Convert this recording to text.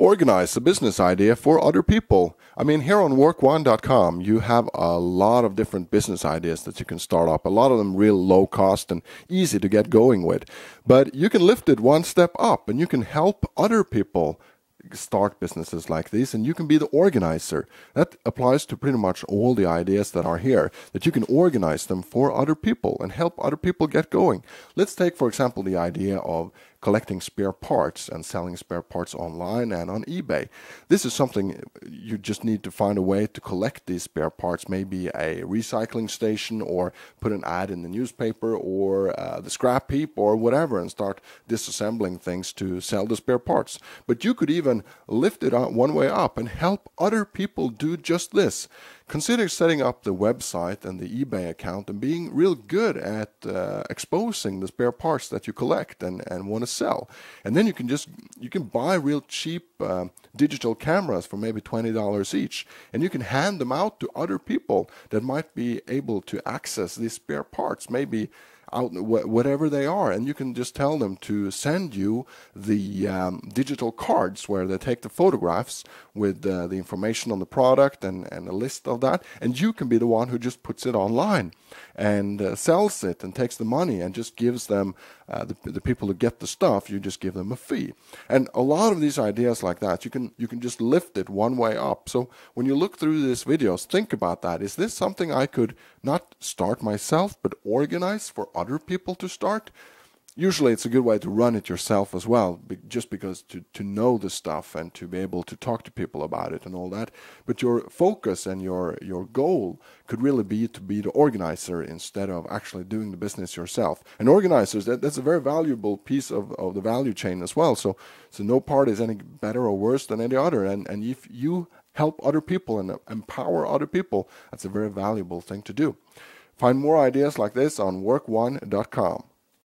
organize the business idea for other people. I mean, here on workone.com, you have a lot of different business ideas that you can start up, a lot of them real low cost and easy to get going with. But you can lift it one step up and you can help other people start businesses like these and you can be the organizer. That applies to pretty much all the ideas that are here, that you can organize them for other people and help other people get going. Let's take, for example, the idea of collecting spare parts and selling spare parts online and on eBay. This is something you just need to find a way to collect these spare parts, maybe a recycling station or put an ad in the newspaper or uh, the scrap heap or whatever and start disassembling things to sell the spare parts. But you could even lift it one way up and help other people do just this. Consider setting up the website and the eBay account and being real good at uh, exposing the spare parts that you collect and, and want to sell. And then you can just you can buy real cheap uh, digital cameras for maybe twenty dollars each, and you can hand them out to other people that might be able to access these spare parts. Maybe out whatever they are, and you can just tell them to send you the um, digital cards where they take the photographs with uh, the information on the product and, and a list of that, and you can be the one who just puts it online and uh, sells it and takes the money and just gives them uh, the, the people who get the stuff. You just give them a fee, and a lot of these ideas like that, you can you can just lift it one way up. So when you look through these videos, think about that. Is this something I could not start myself but organize for other people to start. Usually, it's a good way to run it yourself as well, just because to, to know the stuff and to be able to talk to people about it and all that. But your focus and your, your goal could really be to be the organizer instead of actually doing the business yourself. And organizers, that, that's a very valuable piece of, of the value chain as well. So, so, no part is any better or worse than any other. And, and if you help other people and empower other people, that's a very valuable thing to do. Find more ideas like this on workone.com.